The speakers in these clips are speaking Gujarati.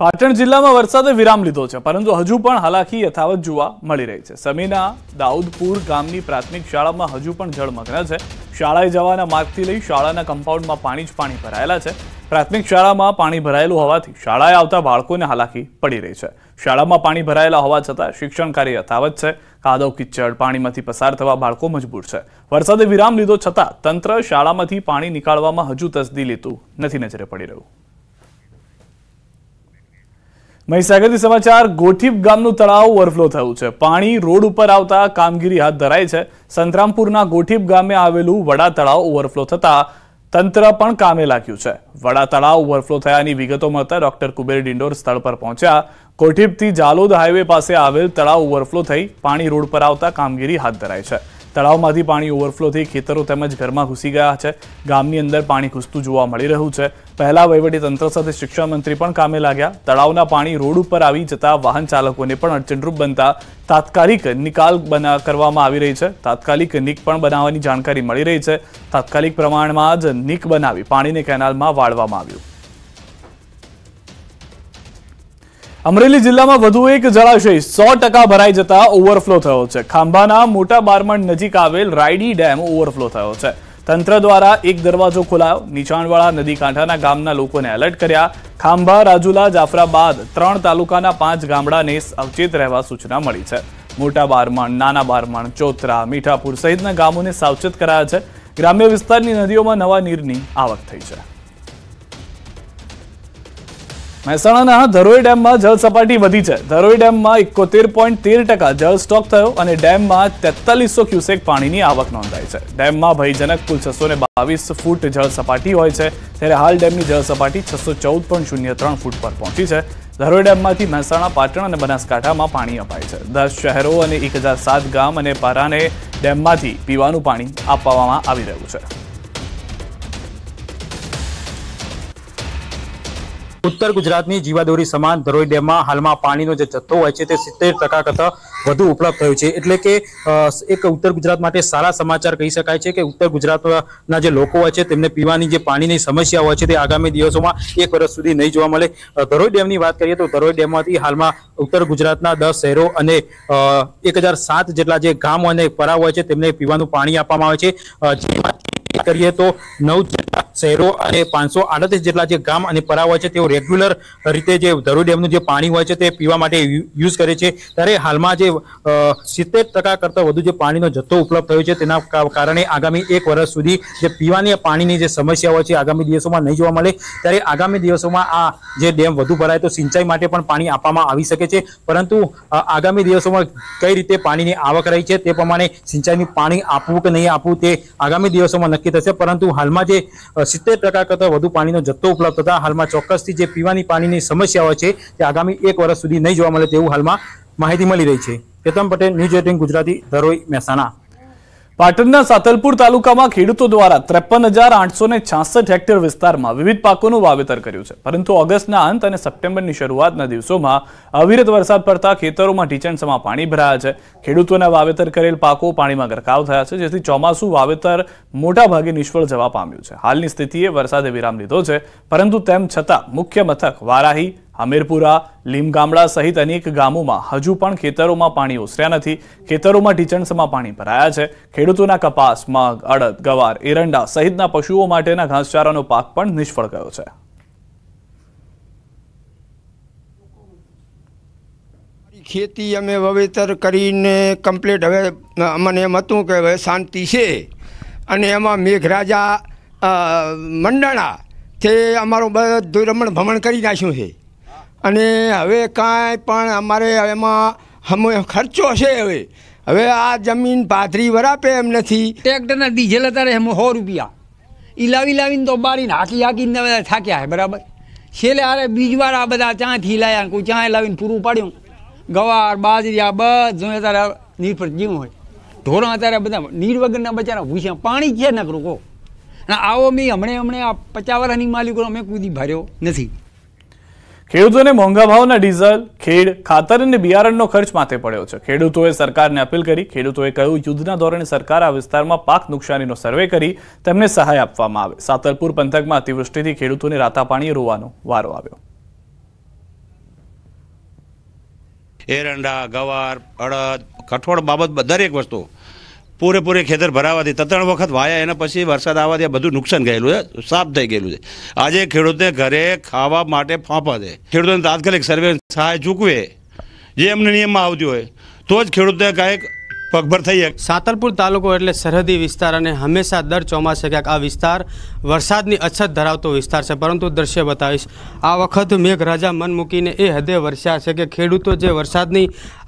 પાટણ જિલ્લામાં વરસાદે વિરામ લીધો છે પરંતુ હજુ પણ હાલાકી યથાવત જોવા મળી રહી છે સમીના દાઉદપુર ગામની પ્રાથમિક શાળામાં હજુ પણ જળમગ્ન છે શાળાએ જવાના માર્ગથી લઈ શાળાના કમ્પાઉન્ડમાં પાણી જ પાણી ભરાયેલા છે પ્રાથમિક શાળામાં પાણી ભરાયેલું હોવાથી શાળાએ આવતા બાળકોને હાલાકી પડી રહી છે શાળામાં પાણી ભરાયેલા હોવા છતાં શિક્ષણ કાર્ય યથાવત છે કાદવ કિચડ પાણીમાંથી પસાર થવા બાળકો મજબૂર છે વરસાદે વિરામ લીધો છતાં તંત્ર શાળામાંથી પાણી નીકાળવામાં હજુ તસદી લેતું નથી નજરે પડી રહ્યું મહીસાગરથી સમાચાર ગોઠીપ ગામનું તળાવ ઓવરફ્લો થયું છે પાણી રોડ ઉપર આવતા કામગીરી હાથ ધરાય છે સંતરામપુરના ગોઠીપ ગામે આવેલું વડા તળાવ ઓવરફ્લો થતા તંત્ર પણ કામે લાગ્યું છે વડા તળાવ ઓવરફ્લો થયાની વિગતો મળતા ડોક્ટર કુબેર ડિંડોર સ્થળ પર પહોંચ્યા ગોઠીપથી જાલોદ હાઈવે પાસે આવેલ તળાવ ઓવરફ્લો થઈ પાણી રોડ પર આવતા કામગીરી હાથ ધરાય છે તળાવમાંથી પાણી ઓવરફ્લોથી ખેતરો તેમજ ઘરમાં ઘૂસી ગયા છે ગામની અંદર પાણી ઘૂસતું જોવા મળી રહ્યું છે પહેલાં તંત્ર સાથે શિક્ષણમંત્રી પણ કામે લાગ્યા તળાવના પાણી રોડ ઉપર આવી જતા વાહન ચાલકોને પણ અડચણરૂપ બનતા તાત્કાલિક નિકાલ બના કરવામાં આવી રહી છે તાત્કાલિક નીક પણ બનાવવાની જાણકારી મળી રહી છે તાત્કાલિક પ્રમાણમાં જ નિક બનાવી પાણીને કેનાલમાં વાળવામાં આવ્યું અમરેલી જિલ્લામાં વધુ એક જળાશય સો ટકા ભરાઈ જતા ઓવરફ્લો થયો છે ખાંભાના મોટા બારમણ નજીક આવેલ રાયડી ડેમ ઓવરફ્લો થયો છે તંત્ર દ્વારા એક દરવાજો ખોલાયો નીચાણવાળા નદી કાંઠાના ગામના લોકોને એલર્ટ કર્યા ખાંભા રાજુલા જાફરાબાદ ત્રણ તાલુકાના પાંચ ગામડાને સાવચેત રહેવા સૂચના મળી છે મોટા બારમણ નાના બારમણ ચોતરા મીઠાપુર સહિતના ગામોને સાવચેત કરાયા છે ગ્રામ્ય વિસ્તારની નદીઓમાં નવા નીરની આવક થઈ છે મહેસાણાના ધરોઈ ડેમમાં જળ સપાટી વધી છે ધરોઈ ડેમમાં એકોતેર પોઈન્ટ તેર ટકા જળ સ્ટોક થયો અને ડેમમાં તેતાલીસો ક્યુસેક પાણીની આવક નોંધાઈ છે ડેમમાં ભયજનક કુલ છસો ને બાવીસ ફૂટ જળ સપાટી હોય છે ત્યારે હાલ ડેમની જળ સપાટી છસો ચૌદ પોઈન્ટ શૂન્ય ત્રણ ફૂટ પર પહોંચી છે ધરોઈ ડેમમાંથી મહેસાણા પાટણ અને બનાસકાંઠામાં પાણી અપાય છે દસ શહેરો અને એક ગામ અને પારાને ડેમમાંથી પીવાનું પાણી આપવામાં આવી રહ્યું છે ઉત્તર ગુજરાતની જીવાદોરી સમાન ધરોઈ ડેમમાં હાલમાં પાણીનો જે જથ્થો હોય છે તે સિત્તેર ટકા કરતાં વધુ ઉપલબ્ધ થયો છે એટલે કે એક ઉત્તર ગુજરાત માટે સારા સમાચાર કહી શકાય છે કે ઉત્તર ગુજરાતના જે લોકો હોય છે તેમને પીવાની જે પાણીની સમસ્યા હોય છે તે આગામી દિવસોમાં એક વર્ષ સુધી નહીં જોવા મળે ધરોઈ ડેમની વાત કરીએ તો ધરોઈ ડેમમાંથી હાલમાં ઉત્તર ગુજરાતના દસ શહેરો અને એક જેટલા જે ગામો અને પરાવ હોય છે તેમને પીવાનું પાણી આપવામાં આવે છે જેમાં કરીએ તો નવ જેટલા શહેરો અને પાંચસો આડત્રીસ જેટલા જે ગામ અને પરા હોય છે તેઓ રેગ્યુલર રીતે જે ધરોઈ ડેમનું જે પાણી હોય છે તે પીવા માટે યુઝ કરે છે ત્યારે હાલમાં જે સિત્તેર ટકા કરતા વધુ જે પાણીનો જથ્થો ઉપલબ્ધ થયો છે તેના કારણે આગામી એક વર્ષ સુધી જે પીવાની પાણીની જે સમસ્યા હોય છે આગામી દિવસોમાં નહીં જોવા મળે ત્યારે આગામી દિવસોમાં આ જે ડેમ વધુ ભરાય તો સિંચાઈ માટે પણ પાણી આપવામાં આવી શકે છે પરંતુ આગામી દિવસોમાં કઈ રીતે પાણીની આવક રહી છે તે પ્રમાણે સિંચાઈનું પાણી આપવું કે નહીં આપવું તે આગામી દિવસોમાં નક્કી નક્કી થશે પરંતુ હાલમાં જે સિત્તેર ટકા કરતાં વધુ પાણીનો જથ્થો ઉપલબ્ધ હતા હાલમાં ચોક્કસથી જે પીવાની પાણીની સમસ્યાઓ છે તે આગામી એક વર્ષ સુધી નહીં જોવા મળે તેવું હાલમાં માહિતી મળી રહી છે કેતન પટેલ ન્યૂઝ એટીન ગુજરાતી ધરોઈ મહેસાણા પાટણના સાતલપુર તાલુકામાં ખેડૂતો દ્વારા ત્રેપન હજાર આઠસો ને છાસઠ હેક્ટર વિસ્તારમાં વિવિધ પાકોનું વાવેતર કર્યું છે પરંતુ ઓગસ્ટના અંત અને સપ્ટેમ્બરની શરૂઆતના દિવસોમાં અવિરત વરસાદ પડતા ખેતરોમાં ઢીચણસમાં પાણી ભરાયા છે ખેડૂતોના વાવેતર કરેલ પાકો પાણીમાં ગરકાવ થયા છે જેથી ચોમાસું વાવેતર મોટાભાગે નિષ્ફળ જવા પામ્યું છે હાલની સ્થિતિએ વરસાદે વિરામ લીધો છે પરંતુ તેમ છતાં મુખ્ય મથક વારાહી હમીરપુરા લીમગામડા સહિત અનેક ગામોમાં હજુ પણ ખેતરોમાં પાણી ઓસર્યા નથી ખેતરોમાં ઢીચણસમાં પાણી ભરાયા છે ખેડૂતોના કપાસ મગ અડદ ગવાર એરંડા સહિતના પશુઓ માટેના ઘાસચારાનો પાક પણ નિષ્ફળ ગયો છે ખેતી અમે વાવેતર કરીને કમ્પ્લીટ હવે અમને એમ હતું કે હવે શાંતિ છે અને એમાં મેઘરાજા મંડાણા તે અમારું બધું રમણ ભમણ કરી નાખ્યું છે અને હવે કાંઈ પણ અમારે એમાં હમ ખર્ચો છે હવે હવે આ જમીન પાથરી વરાપે એમ નથી ટ્રેક્ટરના ડીઝલ અત્યારે એમાં સો રૂપિયા એ લાવી લાવીને તો બારીને હાકી હાકીને બધા થાક્યા છે બરાબર છેલ્લે અરે બીજવાર આ બધા ચાંથી લાયા કોઈ ચાંય લાવીને પૂરું પાડ્યું ગવાર બાજરી આ બધું અત્યારે નિર્ફળ જીવું હોય ઢોરા અત્યારે બધા નીર વગરના બચારા ભૂસ્યા પાણી છે નકરું કહો અને આવો મેં હમણે હમણે આ પચાસ વર્ષની માલિકો મેં કુદી ભર્યો નથી ખેડૂતોને મોંઘા ભાવના ડીઝલ ખેડ ખાતર અને બિયારણનો ખર્ચ માથે પડ્યો છે ખેડૂતોએ સરકારને અપીલ કરી ખેડૂતોએ કહ્યું યુદ્ધના ધોરણે સરકાર આ વિસ્તારમાં પાક નુકસાનીનો સર્વે કરી તેમને સહાય આપવામાં આવે સાતલપુર પંથકમાં અતિવૃષ્ટિથી ખેડૂતોને રાતા પાણીએ રોવાનો વારો આવ્યો એરંડા ગવાર અડદ કઠોળ બાબત દરેક વસ્તુ પૂરેપૂરે ખેતર ભરાવાથી ત્રણ વખત વાયા એના પછી વરસાદ આવવા આ બધું નુકસાન ગયેલું છે સાફ થઈ ગયેલું છે આજે ખેડૂતને ઘરે ખાવા માટે ફાંપા દે ખેડૂતોને તાત્કાલિક સર્વે સહાય ચૂકવે જે એમને નિયમમાં આવતી હોય તો જ ખેડૂતને કાંઈક પગભર થઈ સાતલપુર તાલુકો એટલે સરહદી વિસ્તાર અને હંમેશા દર ચોમાસે ક્યાંક આ વિસ્તાર વરસાદની અછત ધરાવતો વિસ્તાર છે પરંતુ દ્રશ્ય બતાવીશ આ વખત મેઘરાજા મન મૂકીને એ હદે વરસ્યા છે કે ખેડૂતો જે વરસાદની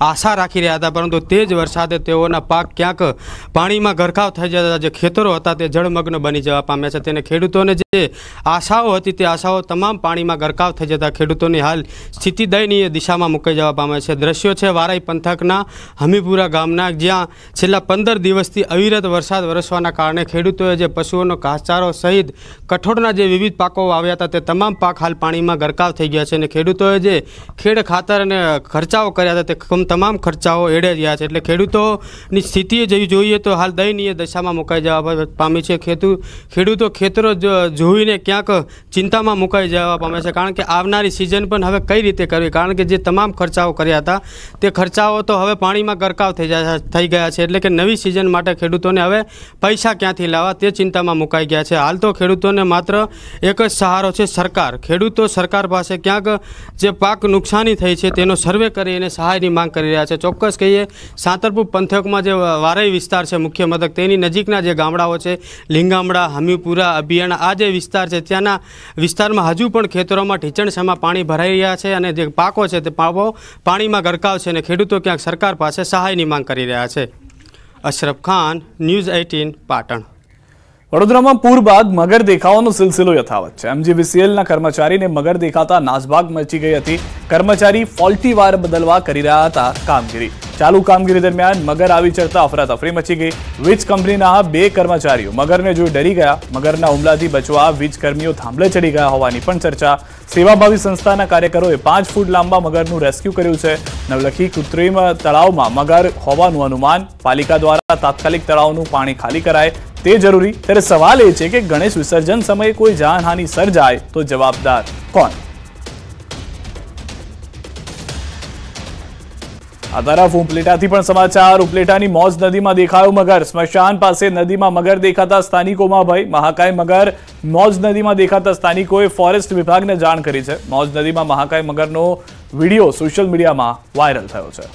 આશા રાખી રહ્યા હતા પરંતુ તે જ વરસાદે તેઓના પાક ક્યાંક પાણીમાં ગરકાવ થઈ જતા જે ખેતરો હતા તે જળમગ્ન બની જવા પામ્યા છે તેને ખેડૂતોને જે આશાઓ હતી તે આશાઓ તમામ પાણીમાં ગરકાવ થઈ જતા ખેડૂતોની હાલ સ્થિતિ દયનીય દિશામાં મૂકાઈ જવા પામે છે દ્રશ્યો છે વારાઈ પંથકના હમીપુરા ગામના જ્યાં જ્યાં છેલ્લા પંદર દિવસથી અવિરત વરસાદ વરસવાના કારણે ખેડૂતોએ જે પશુઓનો ઘાસચારો સહિત કઠોળના જે વિવિધ પાકો વાવ્યા હતા તે તમામ પાક હાલ પાણીમાં ગરકાવ થઈ ગયા છે અને ખેડૂતોએ જે ખેડ ખાતર અને ખર્ચાઓ કર્યા હતા તે તમામ ખર્ચાઓ એડે ગયા છે એટલે ખેડૂતોની સ્થિતિ જેવી જોઈએ તો હાલ દયનીય દશામાં મુકાઈ જવા પામી છે ખેતુ ખેડૂતો ખેતરો જોઈને ક્યાંક ચિંતામાં મુકાઈ જવા પામે છે કારણ કે આવનારી સિઝન પણ હવે કઈ રીતે કરવી કારણ કે જે તમામ ખર્ચાઓ કર્યા હતા તે ખર્ચાઓ તો હવે પાણીમાં ગરકાવ થઈ જાય થઈ ગયા છે એટલે કે નવી સિઝન માટે ખેડૂતોને હવે પૈસા ક્યાંથી લાવવા તે ચિંતામાં મુકાઈ ગયા છે હાલ તો ખેડૂતોને માત્ર એક જ સહારો છે સરકાર ખેડૂતો સરકાર પાસે ક્યાંક જે પાક નુકસાની થઈ છે તેનો સર્વે કરી અને સહાયની માંગ કરી રહ્યા છે ચોક્કસ કહીએ સાંતરપુર પંથકમાં જે વારાઈ વિસ્તાર છે મુખ્ય મથક તેની નજીકના જે ગામડાઓ છે લિંગામડા હમીપુરા અભિયાના આ જે વિસ્તાર છે ત્યાંના વિસ્તારમાં હજુ પણ ખેતરોમાં ઢીંચણસામાં પાણી ભરાઈ રહ્યા છે અને જે પાકો છે તે પાકો પાણીમાં ગરકાવ છે અને ખેડૂતો ક્યાંક સરકાર પાસે સહાયની માંગ કરી રહ્યા છે છે અશરફ ખાન ન્યૂઝ એઇટીન પાટણ વડોદરામાં પૂર બાદ મગર દેખાવાનો સિલસિલો યથાવત છે એમજીવીસીએલના કર્મચારીને મગર દેખાતા નાસભાગ મચી ગઈ હતી કર્મચારી ફોલ્ટી વાર બદલવા કરી રહ્યા હતા કામગીરી ચાલુ કામગીરી દરમિયાન મગર આવી ચડતા અફરાતફરી મચી ગઈ વીજ કંપનીના બે કર્મચારીઓ મગરને જોઈ ડરી ગયા મગરના હુમલાથી બચવા વીજ કર્મીઓ થાંભલે ચડી ગયા હોવાની પણ ચર્ચા સેવાભાવી સંસ્થાના કાર્યકરોએ પાંચ ફૂટ લાંબા મગરનું રેસ્ક્યુ કર્યું છે નવલખી કૃત્રિમ તળાવમાં મગર હોવાનું અનુમાન પાલિકા દ્વારા તાત્કાલિક તળાવનું પાણી ખાલી કરાય તે જરૂરી ત્યારે સવાલ એ છે કે ગણેશ વિસર્જન સમયે કોઈ જાનહાની સર્જાય તો જવાબદાર કોણ આ તરફ ઉપલેટાથી પણ સમાચાર ઉપલેટાની મોજ નદીમાં દેખાયો મગર સ્મશાન પાસે નદીમાં મગર દેખાતા સ્થાનિકોમાં ભય મહાકાય મગર મોજ નદીમાં દેખાતા સ્થાનિકોએ ફોરેસ્ટ વિભાગને જાણ કરી છે મોજ નદીમાં મહાકાય મગરનો વિડીયો સોશિયલ મીડિયામાં વાયરલ થયો છે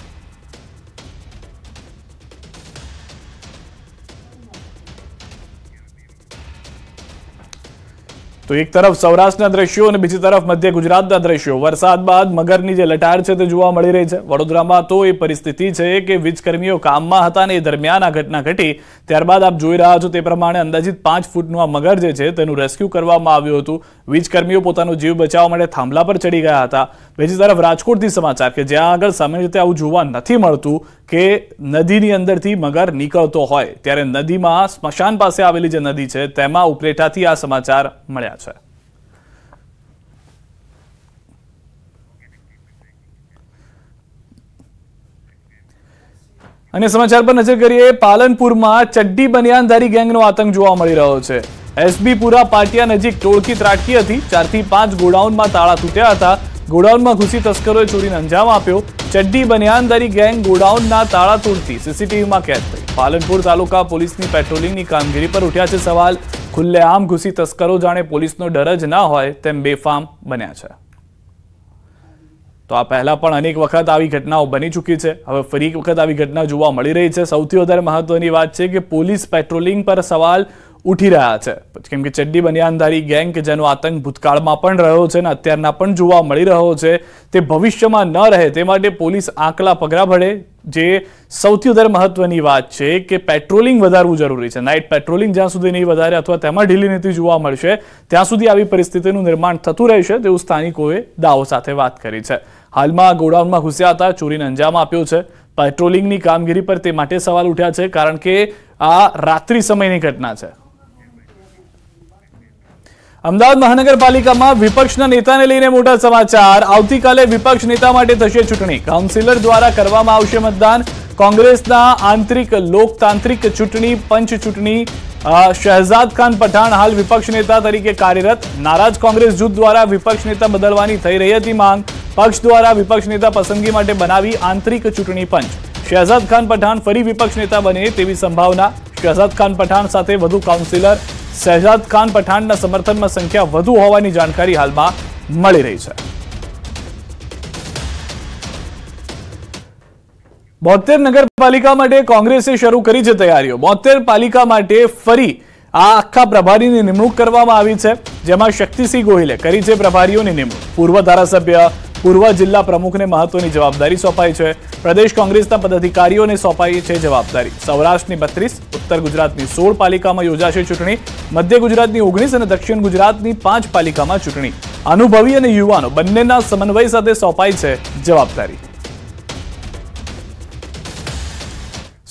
તો એક તરફ સૌરાષ્ટ્રના દ્રશ્યો અને બીજી તરફ મધ્ય ગુજરાતના દ્રશ્યો વરસાદ બાદ મગરની જે લટાર છે તે જોવા મળી રહી છે વડોદરામાં તો એ પરિસ્થિતિ છે કે વીજકર્મીઓ કામમાં હતા અને એ દરમિયાન આ ઘટના ઘટી ત્યારબાદ આપ જોઈ રહ્યા છો તે પ્રમાણે અંદાજિત પાંચ ફૂટનું આ મગર જે છે તેનું રેસ્ક્યુ કરવામાં આવ્યું હતું વીજકર્મીઓ પોતાનો જીવ બચાવવા માટે થાંભલા પર ચડી ગયા હતા બીજી તરફ રાજકોટથી સમાચાર કે જ્યાં આગળ સામાન્ય રીતે આવું જોવા નથી મળતું કે નદીની અંદરથી મગર નીકળતો હોય ત્યારે નદીમાં સ્મશાન પાસે આવેલી જે નદી છે તેમાં ઉપલેટાથી આ સમાચાર મળ્યા છે અને સમાચાર પર નજર કરીએ પાલનપુરમાં ચડ્ડી બનિયાનધારી ગેંગનો આતંક જોવા મળી રહ્યો છે એસબીપુરા પાટિયા નજીક ટોળકી ત્રાટકી હતી ચારથી પાંચ ગોડાઉનમાં તાળા તૂટ્યા હતા ગોડાઉનમાં ઘૂસી તસ્કરોએ ચોરીને અંજામ આપ્યો ચડ્ડી બનિયાનદારી ગેંગ ગોડાઉનના તાળા તોડતી સીસીટીવીમાં કેદ થઈ પાલનપુર તાલુકા પોલીસની પેટ્રોલિંગની કામગીરી પર ઉઠ્યા છે સવાલ ખુલ્લેઆમ ઘૂસી તસ્કરો જાણે પોલીસનો ડર જ ના હોય તેમ બેફામ બન્યા છે તો આ પહેલા પણ અનેક વખત આવી ઘટનાઓ બની ચૂકી છે હવે ફરી એક વખત આવી ઘટના જોવા મળી રહી છે સૌથી વધારે મહત્વની વાત છે કે પોલીસ પેટ્રોલિંગ પર સવાલ ઉઠી રહ્યા છે કેમ કે ચડ્ડી બનિયાનધારી ગેંગ કે જેનો આતંક ભૂતકાળમાં પણ રહ્યો છે અને અત્યારના પણ જોવા મળી રહ્યો છે તે ભવિષ્યમાં ન રહે તે માટે પોલીસ આંકલા પગરા ભળે જે સૌથી વધારે મહત્વની વાત છે કે પેટ્રોલિંગ વધારવું જરૂરી છે નાઇટ પેટ્રોલિંગ જ્યાં સુધી નહીં વધારે અથવા તેમાં ઢીલી નીતિ જોવા મળશે ત્યાં સુધી આવી પરિસ્થિતિનું નિર્માણ થતું રહેશે તેવું સ્થાનિકોએ દાવો સાથે વાત કરી છે હાલમાં ગોડાઉનમાં ઘૂસ્યા હતા ચોરીને અંજામ આપ્યો છે પેટ્રોલિંગની કામગીરી પર તે માટે સવાલ ઉઠ્યા છે કારણ કે આ રાત્રિ સમયની ઘટના છે અમદાવાદ મહાનગરપાલિકામાં વિપક્ષના નેતાને લઈને મોટા સમાચાર આવતીકાલે વિપક્ષ નેતા માટે થશે ચૂંટણી કાઉન્સિલર દ્વારા કરવામાં આવશે મતદાન કોંગ્રેસના આંતરિક લોકતાંત્રિક ચૂંટણી પંચ ચૂંટણી શહેજાદ ખાન પઠાણ હાલ વિપક્ષ નેતા તરીકે કાર્યરત નારાજ કોંગ્રેસ જૂથ દ્વારા વિપક્ષ નેતા બદલવાની થઈ રહી હતી માંગ પક્ષ દ્વારા વિપક્ષ નેતા પસંદગી માટે બનાવી આંતરિક ચૂંટણી પંચ શહેજાદ ખાન પઠાણ ફરી વિપક્ષ નેતા બને તેવી સંભાવના શહેજાદ ખાન પઠાણ સાથે વધુ કાઉન્સિલર શહેજાદ ખાન પઠાણના સમર્થનમાં સંખ્યા વધુ હોવાની જાણકારી હાલમાં મળી રહી છે બોતેર નગરપાલિકા માટે કોંગ્રેસે શરૂ કરી છે તૈયારીઓ બોતેર પાલિકા માટે ફરી આ આખા પ્રભારીની નિમણૂક કરવામાં આવી છે જેમાં શક્તિસિંહ ગોહિલે કરી છે પ્રભારીઓની નિમણૂક પૂર્વ ધારાસભ્ય પૂર્વ જિલ્લા પ્રમુખને મહત્વની જવાબદારી સોંપાઈ છે પ્રદેશ કોંગ્રેસના પદાધિકારીઓને સોંપાઈ છે જવાબદારી સૌરાષ્ટ્રની બત્રીસ ઉત્તર ગુજરાતની સોળ પાલિકામાં યોજાશે ચૂંટણી મધ્ય ગુજરાતની ઓગણીસ અને દક્ષિણ ગુજરાતની પાંચ પાલિકામાં ચૂંટણી અનુભવી અને યુવાનો બંનેના સમન્વય સાથે સોંપાઈ છે જવાબદારી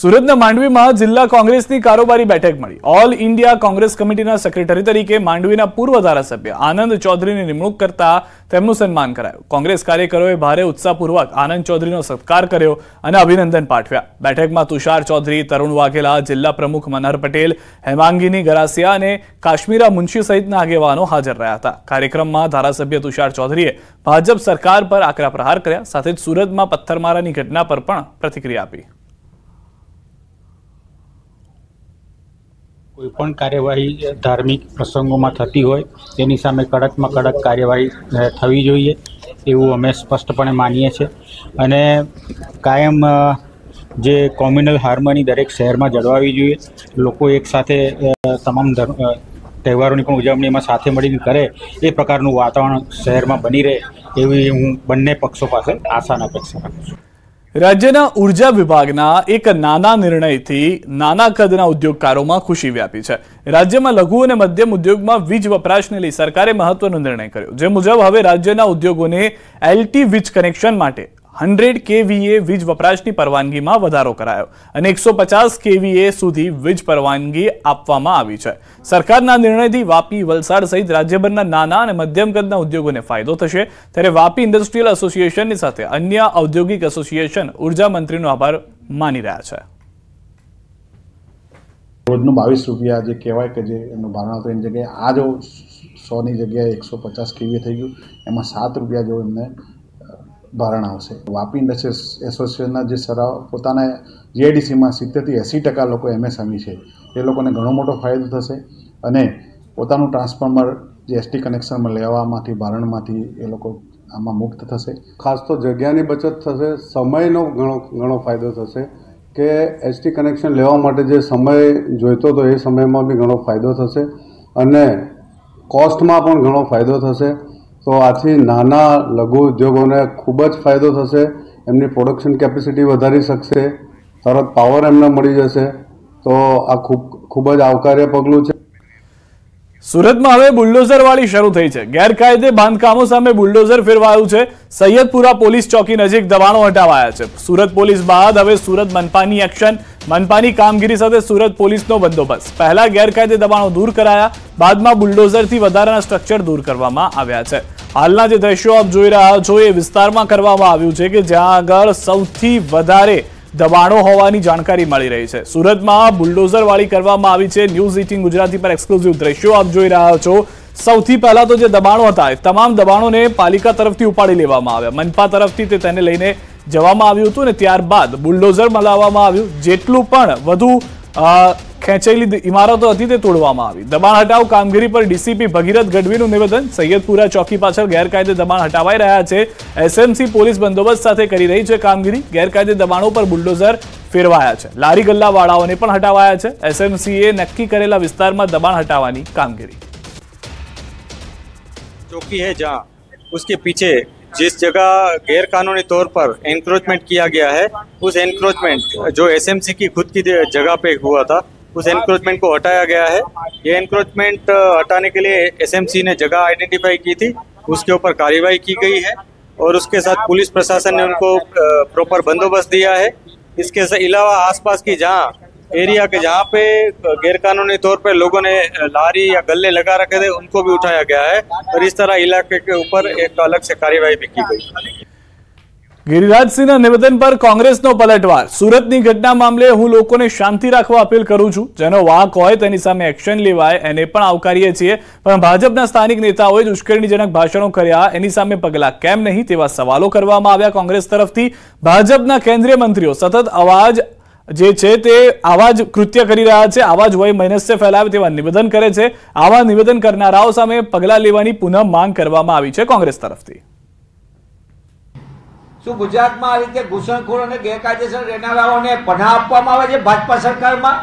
સુરતના માંડવીમાં જિલ્લા કોંગ્રેસની કારોબારી બેઠક મળી ઓલ ઇન્ડિયા કોંગ્રેસ કમિટીના સેક્રેટરી તરીકે માંડવીના પૂર્વ ધારાસભ્ય આનંદ ચૌધરીની નિમણૂક કરતા તેમનું સન્માન કરાયું કોંગ્રેસ કાર્યકરોએ ભારે ઉત્સાહપૂર્વક આનંદ ચૌધરીનો સત્કાર કર્યો અને અભિનંદન પાઠવ્યા બેઠકમાં તુષાર ચૌધરી તરુણ વાઘેલા જિલ્લા પ્રમુખ મનહર પટેલ હેમાંગીની ગરાસિયા અને કાશ્મીરા મુનશી સહિતના આગેવાનો હાજર રહ્યા હતા કાર્યક્રમમાં ધારાસભ્ય તુષાર ચૌધરીએ ભાજપ સરકાર પર આકરા પ્રહાર કર્યા સાથે જ સુરતમાં પથ્થરમારાની ઘટના પર પણ પ્રતિક્રિયા આપી કોઈપણ કાર્યવાહી ધાર્મિક પ્રસંગોમાં થતી હોય તેની સામે કડકમાં કડક કાર્યવાહી થવી જોઈએ એવું અમે સ્પષ્ટપણે માનીએ છીએ અને કાયમ જે કોમ્યુનલ હાર્મની દરેક શહેરમાં જળવાવી જોઈએ લોકો એકસાથે તમામ તહેવારોની પણ ઉજવણીમાં સાથે મળીને કરે એ પ્રકારનું વાતાવરણ શહેરમાં બની રહે એવી હું બંને પક્ષો પાસે આશા અને અપેક્ષા રાખું છું રાજ્યના ઉર્જા વિભાગના એક નાના નિર્ણયથી નાના કદના ઉદ્યોગકારોમાં ખુશી વ્યાપી છે રાજ્યમાં લઘુ અને મધ્યમ ઉદ્યોગમાં વીજ વપરાશને લઈ સરકારે મહત્વનો નિર્ણય કર્યો જે મુજબ હવે રાજ્યના ઉદ્યોગોને એલટી વીજ કનેક્શન માટે હંડ્રેડ કેવીએ વીજ વપરાશની પરવાનગીમાં વધારો કરાયો અને એકસો પચાસ કેવીએ સુધી વીજ પરવાનગી આપવામાં આવી છે સરકારના નિર્ણયથી વાપી વલસાડ સહિત રાજ્યભરના નાના અને મધ્યમ કદના ઉદ્યોગોને ફાયદો થશે ત્યારે વાપી ઇન્ડસ્ટ્રીયલ એસોસિએશનની સાથે અન્ય ઔદ્યોગિક એસોસિએશન ઉર્જા મંત્રીનો આભાર માની રહ્યા છે રોજનું બાવીસ રૂપિયા જે કહેવાય કે જે એનો ભાવ હતો એની જગ્યાએ આ જો સોની જગ્યાએ એકસો પચાસ કેવી થઈ ગયું એમાં સાત રૂપિયા જેવું એમને ભારણ આવશે વાપી ઇન્ડસ્ટ્રીઝ એસોસિએશનના જે સરાવ પોતાના જીઆઈડીસીમાં સિત્તેરથી એંસી ટકા લોકો એમએસએમઈ છે એ લોકોને ઘણો મોટો ફાયદો થશે અને પોતાનું ટ્રાન્સફોર્મર જે એસટી કનેક્શનમાં લેવામાંથી ભારણમાંથી એ લોકો આમાં મુક્ત થશે ખાસ તો જગ્યાની બચત થશે સમયનો ઘણો ઘણો ફાયદો થશે કે એસટી કનેક્શન લેવા માટે જે સમય જોઈતો હતો એ સમયમાં બી ઘણો ફાયદો થશે અને કોસ્ટમાં પણ ઘણો ફાયદો થશે તો આથી નાના લઘુ ઉદ્યોગોને ખૂબ જ ફાયદો થશે એમની પ્રોડક્શન કેપેસિટી વધારી શકશે તરત પાવર એમને મળી જશે તો આ ખૂબ ખૂબ જ આવકાર્ય પગલું છે સુરતમાં હવે બુલડોઝરવાળી શરૂ થઈ છે ગેરકાયદે બાંધકામો સામે બુલડોઝર ફેરવાયું છે સૈયદપુરા પોલીસ ચોકી નજીક દબાણો હટાવાયા છે સુરત પોલીસ બાદ હવે સુરત મનપાની એક્શન મનપાની કામગીરી સાથે સુરત પોલીસનો બંદોબસ્ત પહેલા ગેરકાયદે દબાણો દૂર કરાયા બાદમાં બુલડોઝરથી વધારાના સ્ટ્રક્ચર દૂર કરવામાં આવ્યા છે હાલના જે દ્રશ્યો આપ જોઈ રહ્યા છો એ વિસ્તારમાં કરવામાં આવ્યું છે કે જ્યાં આગળ સૌથી વધારે દબાણો હોવાની જાણકારી મળી રહી છે સુરતમાં બુલડોઝરવાળી કરવામાં આવી છે ન્યૂઝ એટીન ગુજરાતી પર એક્સક્લુઝિવ દ્રશ્યો આપ જોઈ રહ્યા છો સૌથી પહેલા તો જે દબાણો હતા એ તમામ દબાણોને પાલિકા તરફથી ઉપાડી લેવામાં આવ્યા મનપા તરફથી તેને લઈને જવામાં આવ્યું હતું ને ત્યારબાદ બુલડોઝર મલાવવામાં આવ્યું જેટલું પણ વધુ ખેંચાયેલી ઇમારતો હતી તે તોડવામાં આવી દબાણ હટાવ કામગીરી પર ડીસીપી ભગીરથ ગઢવીનું નિવેદન સૈયદપુરા ચોકી પાછળ ગેરકાયદે દબાણ હટાવાઈ રહ્યા છે એસએમસી પોલીસ બંદોબસ્ત સાથે કરી રહી છે કામગીરી ગેરકાયદે દબાણો પર બુલડોઝર ફેરવાયા છે લારી ગલ્લાવાળાઓને પણ હટાવાયા છે એસએમસીએ નક્કી કરેલા વિસ્તારમાં દબાણ હટાવવાની કામગીરી चौकी है जहाँ उसके पीछे जिस जगह गैर कानूनी तौर पर एनक्रोचमेंट किया गया है उस एनक्रोचमेंट जो एसएमसी की खुद की जगह पे हुआ था उस इंक्रोचमेंट को हटाया गया है ये इंक्रोचमेंट हटाने के लिए एसएमसी ने जगह आइडेंटिफाई की थी उसके ऊपर कार्रवाई की गई है और उसके साथ पुलिस प्रशासन ने उनको प्रॉपर बंदोबस्त दिया है इसके अलावा आसपास की जहाँ एरिया के जहाँ पे गैरकानूनी तौर पे लोगों ने लारी या गले लगा रखे थे उनको भी उठाया गया है और इस तरह इलाके के ऊपर एक अलग से कार्रवाई भी की गई ગિરિરાજસિંહના નિવેદન પર કોંગ્રેસનો પલટવાર સુરતની ઘટના મામલે હું લોકોને શાંતિ રાખવા અપીલ કરું છું જેનો વાંક હોય તેની સામે એક્શન લેવાય એને પણ આવકારીએ છીએ પણ ભાજપના સ્થાનિક નેતાઓએ જ ઉશ્કેરણીજનક ભાષણો કર્યા એની સામે પગલાં કેમ નહીં તેવા સવાલો કરવામાં આવ્યા કોંગ્રેસ તરફથી ભાજપના કેન્દ્રીય મંત્રીઓ સતત અવાજ જે છે તે આવા જ કૃત્ય કરી રહ્યા છે આવા જ વય મહેનસ્ય ફેલાવે તેવા નિવેદન કરે છે આવા નિવેદન કરનારાઓ સામે પગલાં લેવાની પુનઃ માંગ કરવામાં આવી છે કોંગ્રેસ તરફથી શું ગુજરાતમાં આ રીતે ઘૂસણખોર અને ગેરકાયદેસર રહેનારાઓને પનાહ આપવામાં આવે છે ભાજપા સરકારમાં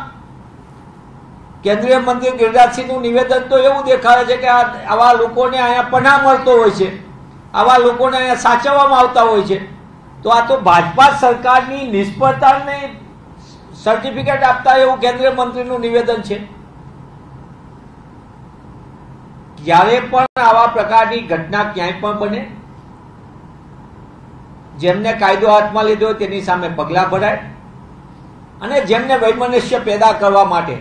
કેન્દ્રીય મંત્રી ગિરિરાજસિંહનું નિવેદન તો એવું દેખાડે છે કે આવા લોકોને અહીંયા પનાહ મળતો હોય છે આવા લોકોને અહીંયા સાચવવામાં આવતા હોય છે તો આ તો ભાજપા સરકારની નિષ્ફળતાને સર્ટિફિકેટ આપતા એવું કેન્દ્રીય મંત્રીનું નિવેદન છે ક્યારે પણ આવા પ્રકારની ઘટના ક્યાંય પણ બને જેમને કાયદો હાથમાં લીધો તેની સામે પગલાં ભરાય અને જેમને વૈમનુષ્ય પેદા કરવા માટે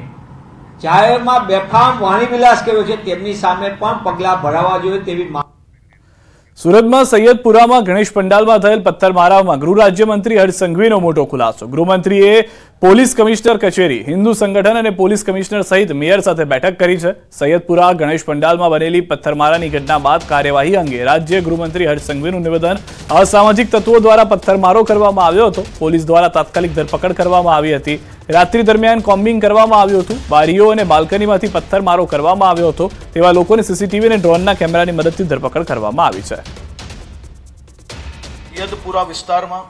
જાહેરમાં બેફામ વાણીવિલાસ કર્યો છે તેમની સામે પણ પગલાં ભરાવા જોઈએ તેવી સુરતમાં સૈયદપુરામાં ગણેશ પંડાલમાં થયેલ પથ્થરમારામાં ગૃહ રાજ્યમંત્રી હર્ષ સંઘવીનો મોટો ખુલાસો ગૃહમંત્રીએ પોલીસ કમિશનર કચેરી હિન્દુ સંગઠન અને પોલીસ કમિશનર સહિત મેયર સાથે બેઠક કરી છે સૈયદપુરા ગણેશ પંડાલમાં બનેલી પથ્થરમારાની ઘટના બાદ કાર્યવાહી અંગે રાજ્ય ગૃહમંત્રી હર્ષ સંઘવીનું નિવેદન અસામાજિક તત્વો દ્વારા પથ્થરમારો કરવામાં આવ્યો હતો પોલીસ દ્વારા તાત્કાલિક ધરપકડ કરવામાં આવી હતી રાત્રિ દરમિયાન કોમ્બિંગ કરવામાં આવ્યું હતું બારીઓ અને બાલ્કનીમાંથી પથ્થરમારો કરવામાં આવ્યો હતો તેવા લોકોને સીસીટીવી અને ડ્રોનના કેમેરાની મદદથી ધરપકડ કરવામાં આવી છે યદપુરા વિસ્તારમાં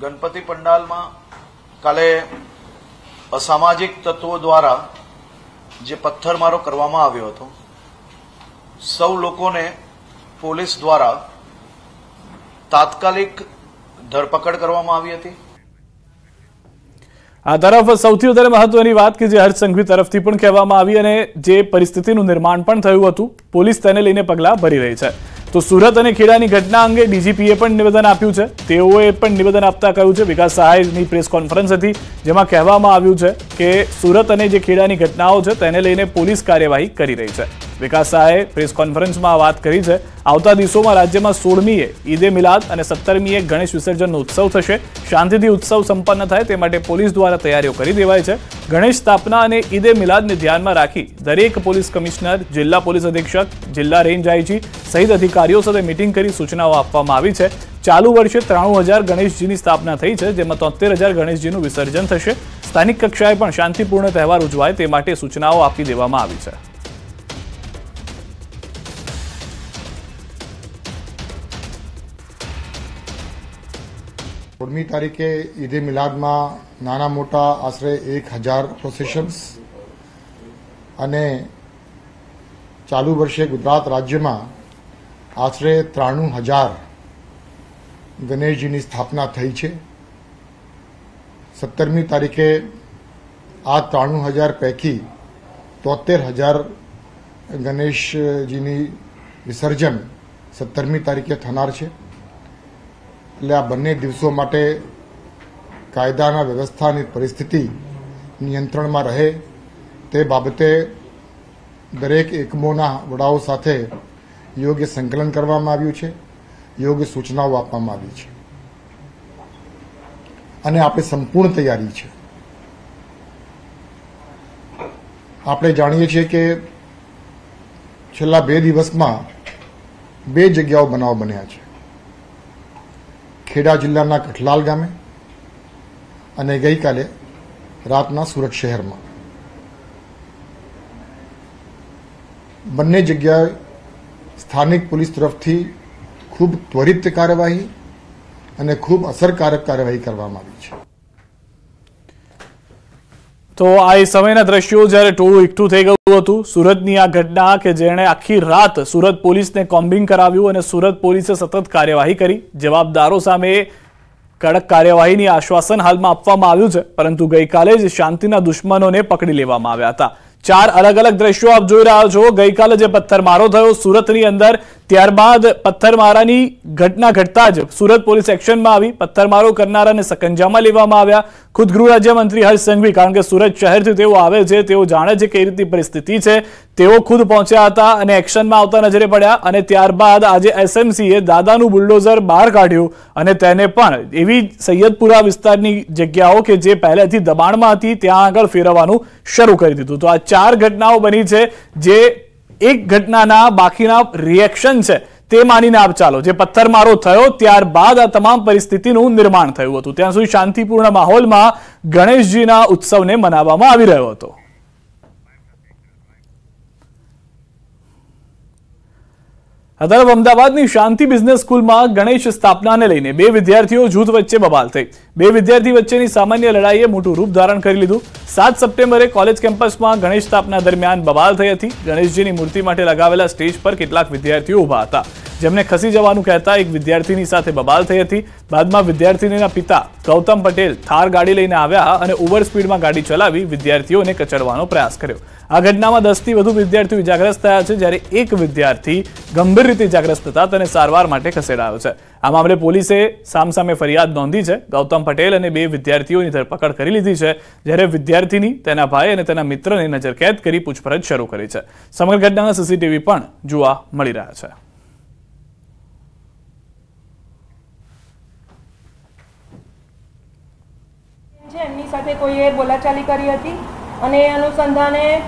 ગણપતિ પંડાલમાં કાલે અસામાજિક તત્વો દ્વારા જે પથ્થરમારો કરવામાં આવ્યો હતો સૌ લોકોને પોલીસ દ્વારા તાત્કાલિક ધરપકડ કરવામાં આવી હતી આ તરફ સૌથી વધારે મહત્વની વાત કે જે હર્ષ તરફથી પણ કહેવામાં આવી અને જે પરિસ્થિતિનું નિર્માણ પણ થયું હતું પોલીસ તેને લઈને પગલાં ભરી રહી છે તો સુરત અને ખેડાની ઘટના અંગે ડીજીપીએ પણ નિવેદન આપ્યું છે તેઓએ પણ નિવેદન આપતા કહ્યું છે વિકાસ સહાયની પ્રેસ કોન્ફરન્સ હતી જેમાં કહેવામાં આવ્યું છે કે સુરત અને જે ખેડાની ઘટનાઓ છે તેને લઈને પોલીસ કાર્યવાહી કરી રહી છે વિકાસ શાહે પ્રેસ કોન્ફરન્સમાં વાત કરી છે આવતા દિવસોમાં રાજ્યમાં સોળમીએ ઈદે મિલાદ અને સત્તરમીએ ગણેશ વિસર્જનનો ઉત્સવ થશે શાંતિથી ઉત્સવ સંપન્ન થાય તે માટે પોલીસ દ્વારા તૈયારીઓ કરી દેવાય છે ગણેશ સ્થાપના અને ઈદે મિલાદને ધ્યાનમાં રાખી દરેક પોલીસ કમિશનર જિલ્લા પોલીસ અધિક્ષક જિલ્લા રેન્જ આઈજી સહિત અધિકારીઓ સાથે મિટિંગ કરી સૂચનાઓ આપવામાં આવી છે ચાલુ વર્ષે ત્રાણું હજાર ગણેશજીની સ્થાપના થઈ છે જેમાં તોતેર હજાર ગણેશજીનું વિસર્જન થશે સ્થાનિક કક્ષાએ પણ શાંતિપૂર્ણ તહેવાર ઉજવાય તે માટે સૂચનાઓ આપી દેવામાં આવી છે આઠમી તારીખે ઈદે મિલાદમાં નાના મોટા આશરે એક હજાર પ્રોસેશન્સ અને ચાલુ વર્ષે ગુજરાત રાજ્યમાં આશરે ત્રાણું હજાર ગણેશજીની સ્થાપના થઈ છે સત્તરમી તારીખે આ ત્રાણું હજાર પૈકી તોતેર હજાર ગણેશજીની વિસર્જન સત્તરમી તારીખે થનાર છે એટલે આ બંને દિવસો માટે કાયદાના વ્યવસ્થાની પરિસ્થિતિ નિયંત્રણમાં રહે તે બાબતે દરેક એકમોના વડાઓ સાથે યોગ્ય સંકલન કરવામાં આવ્યું છે યોગ્ય સૂચનાઓ આપવામાં આવી છે અને આપણે સંપૂર્ણ તૈયારી છે આપણે જાણીએ છીએ કે છેલ્લા બે દિવસમાં બે જગ્યાઓ બનાવ બન્યા છે ખેડા જિલ્લાના કઠલાલ ગામે અને ગઈકાલે રાતના સુરત શહેરમાં બંને જગ્યાએ સ્થાનિક પોલીસ તરફથી ખૂબ ત્વરિત કાર્યવાહી અને ખૂબ અસરકારક કાર્યવાહી કરવામાં આવી છે તો આ સમયના દ્રશ્યો જ્યારે ટોળું એકઠું થઈ ગયું હતું સુરતની આ ઘટના કે જેણે આખી રાત સુરત પોલીસને કોમ્બિંગ કરાવ્યું અને સુરત પોલીસે સતત કાર્યવાહી કરી જવાબદારો સામે કડક કાર્યવાહીની આશ્વાસન હાલમાં આપવામાં આવ્યું છે પરંતુ ગઈકાલે જ શાંતિના દુશ્મનોને પકડી લેવામાં આવ્યા હતા ચાર અલગ અલગ દ્રશ્યો આપ જોઈ રહ્યા છો ગઈકાલે જે પથ્થરમારો થયો સુરતની અંદર ત્યારબાદ પથ્થરમારાની ઘટના ઘટતા જ સુરત પોલીસ એક્શનમાં આવી પથ્થરમારો કરનારાને સકંજામાં લેવામાં આવ્યા ખુદ ગૃહ રાજ્યમંત્રી હર્ષ સંઘવી કારણ કે સુરત શહેરથી તેઓ આવે છે તેઓ જાણે છે કઈ રીતની પરિસ્થિતિ છે તેઓ ખુદ પહોંચ્યા હતા અને એક્શનમાં આવતા નજરે પડ્યા અને ત્યારબાદ આજે એસએમસીએ દાદાનું બુલડોઝર બહાર કાઢ્યું અને તેને પણ એવી સૈયદપુરા વિસ્તારની જગ્યાઓ કે જે પહેલેથી દબાણમાં હતી ત્યાં આગળ ફેરવવાનું શરૂ કરી દીધું તો આ ચાર ઘટનાઓ બની છે જે એક ઘટનાના બાકીના રિએક્શન છે તે માનીને આપ ચાલો જે પથ્થરમારો થયો ત્યારબાદ આ તમામ પરિસ્થિતિનું નિર્માણ થયું હતું ત્યાં સુધી શાંતિપૂર્ણ માહોલમાં ગણેશજીના ઉત્સવને મનાવવામાં આવી રહ્યો હતો તરફ અમદાવાદની શાંતિ બિઝનેસ સ્કૂલમાં ગણેશ સ્થાપનાને લઈને બે વિદ્યાર્થીઓ જૂથ વચ્ચે બબાલ થઈ બે વિદ્યાર્થી વચ્ચેની સામાન્ય લડાઈએ મોટું રૂપ ધારણ કરી લીધું સાત સપ્ટેમ્બરે કોલેજ કેમ્પસમાં ગણેશ સ્થાપના દરમિયાન બબાલ થઈ હતી ગણેશજીની મૂર્તિ માટે લગાવેલા સ્ટેજ પર કેટલાક વિદ્યાર્થીઓ ઉભા હતા જેમને ખસી જવાનું કહેતા એક વિદ્યાર્થીની સાથે બબાલ થઈ હતી બાદમાં વિદ્યાર્થીનીના પિતા ગૌતમ પટેલ થાર ગાડી લઈને આવ્યા અને ઓવર સ્પીડમાં ગાડી ચલાવી વિદ્યાર્થીઓને કચડવાનો પ્રયાસ કર્યો આ ઘટનામાં દસથી વધુ વિદ્યાર્થીઓ ઇજાગ્રસ્ત થયા છે જ્યારે એક વિદ્યાર્થી ગંભીર રીતે ઇજાગ્રસ્ત હતા તેને સારવાર માટે ખસેડાયો છે આ મામલે પોલીસે સામસામે ફરિયાદ નોંધી છે ગૌતમ પટેલ અને બે વિદ્યાર્થીઓની ધરપકડ કરી લીધી છે જ્યારે વિદ્યાર્થીની તેના ભાઈ અને તેના મિત્રને નજરકેદ કરી પૂછપરછ શરૂ કરી છે સમગ્ર ઘટનાના સીસીટીવી પણ જોવા મળી રહ્યા છે એમની સાથે કોઈએ બોલાચાલી કરી હતી અને એ અનુસંધાને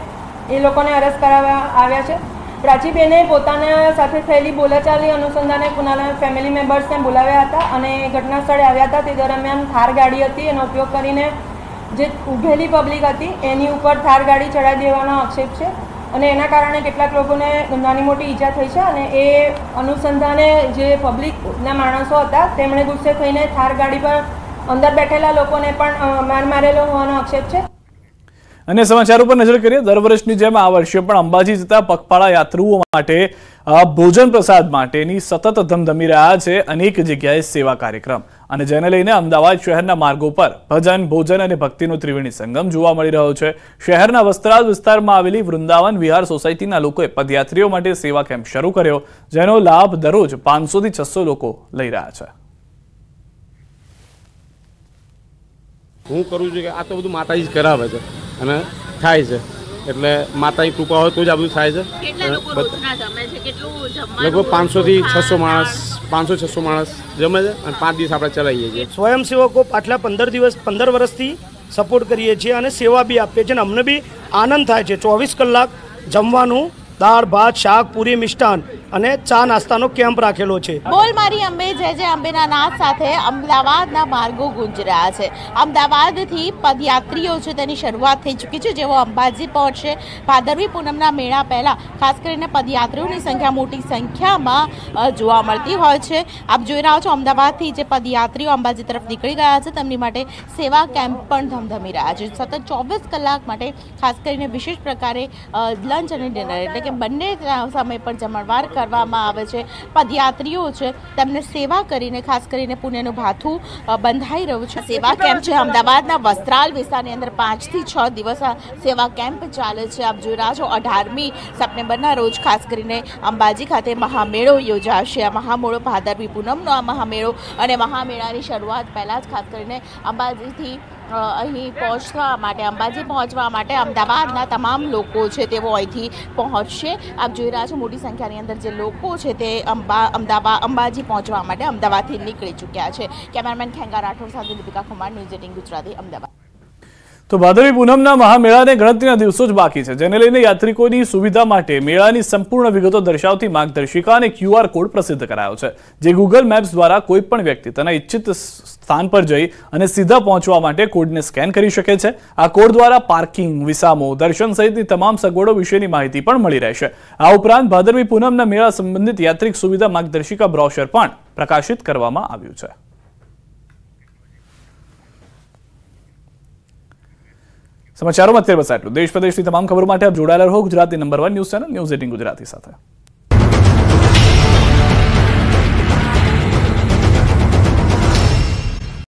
એ લોકોને અરેસ્ટ કરાવવા આવ્યા છે પ્રાચીબેને પોતાના સાથે થયેલી બોલાચાલી અનુસંધાને કુનાલના ફેમિલી મેમ્બર્સને બોલાવ્યા હતા અને ઘટના સ્થળે આવ્યા હતા તે દરમિયાન થાર ગાડી હતી એનો ઉપયોગ કરીને જે ઉભેલી પબ્લિક હતી એની ઉપર થાર ગાડી ચડાવી દેવાનો આક્ષેપ છે અને એના કારણે કેટલાક લોકોને નાની મોટી ઈજા થઈ છે અને એ અનુસંધાને જે પબ્લિકના માણસો હતા તેમણે ગુસ્સે થઈને થાર ગાડી પર અંદર બેઠેલા લોકોને પણ માર મારેલો હોવાનો આક્ષેપ છે અને સમાચાર ઉપર નજર કરીએ દર વર્ષની જેમ આ વર્ષે પણ અંબાજી જતા પગપાળા યાત્રુઓ માટે ભોજન પ્રસાદ માટેની સતત ધમધમી રહ્યા છે અનેક જગ્યાએ સેવા કાર્યક્રમ અને જેને લઈને અમદાવાદ શહેરના માર્ગો પર ભજન ભોજન અને ભક્તિનો ત્રિવેણી સંગમ જોવા મળી રહ્યો છે શહેરના વસ્ત્રાલ વિસ્તારમાં આવેલી વૃંદાવન વિહાર સોસાયટીના લોકોએ પદયાત્રીઓ માટે સેવા કેમ્પ શરૂ કર્યો જેનો લાભ દરરોજ પાંચસોથી છસો લોકો લઈ રહ્યા છે હું કરું છું કે આ તો બધું માતાજી જ કરાવે છે અને થાય છે એટલે માતાની કૃપા હોય તો જ આ બધું થાય છે લગભગ પાંચસોથી છસો માણસ પાંચસો છસો માણસ જમે છે અને પાંચ દિવસ આપણે ચલાવીએ છીએ સ્વયંસેવકો પાછલા પંદર દિવસ પંદર વર્ષથી સપોર્ટ કરીએ છીએ અને સેવા બી આપીએ છીએ અને અમને બી આનંદ થાય છે ચોવીસ કલાક જમવાનું દાળ ભાત શાક પૂરી મિષ્ટાન અને ચા નાસ્તાનો કેમ્પ રાખેલો છે બોલ મારી અંબે જય જય અંબેના નાદ સાથે અમદાવાદના માર્ગો ગુંજી રહ્યા છે અમદાવાદથી પદયાત્રીઓ છે તેની શરૂઆત થઈ ચૂકી છે જેઓ અંબાજી પહોંચશે ભાદરવી પૂનમના મેળા પહેલાં ખાસ કરીને પદયાત્રીઓની સંખ્યા મોટી સંખ્યામાં જોવા મળતી હોય છે આપ જોઈ રહ્યા છો અમદાવાદથી જે પદયાત્રીઓ અંબાજી તરફ નીકળી ગયા છે તેમની માટે સેવા કેમ્પ પણ ધમધમી રહ્યા છે સતત ચોવીસ કલાક માટે ખાસ કરીને વિશેષ પ્રકારે લંચ અને ડિનર એટલે કે માટે બંને સમય પણ જમણવાર કરવામાં આવે છે પદયાત્રીઓ છે તેમને સેવા કરીને ખાસ કરીને પુણેનું ભાથું બંધાઈ રહ્યું છે સેવા કેમ્પ છે અમદાવાદના વસ્ત્રાલ વિસ્તારની અંદર પાંચથી છ દિવસ સેવા કેમ્પ ચાલે છે આપ જોઈ રહ્યા છો અઢારમી સપ્ટેમ્બરના રોજ ખાસ કરીને અંબાજી ખાતે મહામેળો યોજાશે આ મહામેળો ભાદરવી પૂનમનો આ મહામેળો અને મહામેળાની શરૂઆત પહેલાં જ ખાસ કરીને અંબાજીથી અહીં પહોંચવા માટે અંબાજી પહોંચવા માટે અમદાવાદના તમામ લોકો છે તેઓ અહીંથી પહોંચશે આપ જોઈ રહ્યા છો મોટી સંખ્યાની અંદર જે લોકો છે તે અંબા અમદાવાદ અંબાજી પહોંચવા માટે અમદાવાદથી નીકળી ચૂક્યા છે કેમેરામેન ખેંગા રાઠોડ સાથે દીપિકા કુમાર ન્યૂઝ એટીન ગુજરાતી અમદાવાદ તો ભાદરવી પૂનમના મહામેળાને ગણતરીના દિવસો જ બાકી છે જેને લઈને યાત્રિકોની સુવિધા માટે મેળાની સંપૂર્ણ વિગતો દર્શાવતી માર્ગદર્શિકા અને ક્યુઆર કોડ પ્રસિદ્ધ કરાયો છે જે ગૂગલ મેપ્સ દ્વારા કોઈપણ વ્યક્તિ તેના ઇચ્છિત સ્થાન પર જઈ અને સીધા પહોંચવા માટે કોડને સ્કેન કરી શકે છે આ કોડ દ્વારા પાર્કિંગ વિસામો દર્શન સહિતની તમામ સગવડો વિશેની માહિતી પણ મળી રહેશે આ ઉપરાંત ભાદરવી પૂનમના મેળા સંબંધિત યાત્રિક સુવિધા માર્ગદર્શિકા બ્રોશર પણ પ્રકાશિત કરવામાં આવ્યું છે સમાચારોમાં અત્યારે બસ આટલું દેશ પ્રદેશની તમામ ખબરો માટે આપ જોડાયેલા રહો Gujarati number one news channel news eighteen Gujarati સાથે